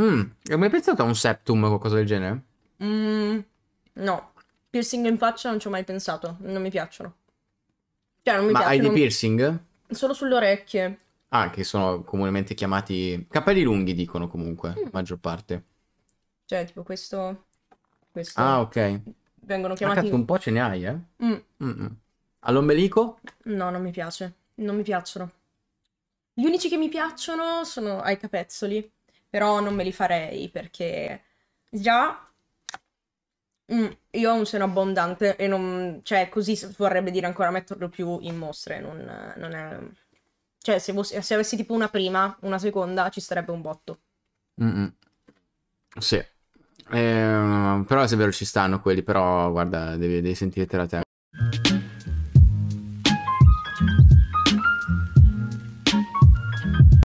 Mm, hai mai pensato a un septum o qualcosa del genere? Mm, no, piercing in faccia non ci ho mai pensato, non mi piacciono. Cioè, non mi Ma piacciono, hai dei piercing? Solo sulle orecchie. Ah, che sono comunemente chiamati capelli lunghi, dicono comunque, mm. maggior parte. Cioè, tipo questo... questo... Ah, ok. Vengono chiamati... Ma cazzo, un po' ce ne hai, eh? Mm. Mm, mm. All'ombelico? No, non mi piace. Non mi piacciono. Gli unici che mi piacciono sono ai capezzoli però non me li farei perché già mm, io ho un seno abbondante e non, cioè così vorrebbe dire ancora metterlo più in mostre, non, non è... Cioè se, vos- se, avessi tipo una prima, una seconda ci sarebbe un botto. Mm-hmm. Sì. Eh, però se è vero ci stanno quelli, però guarda, devi, devi sentire la te.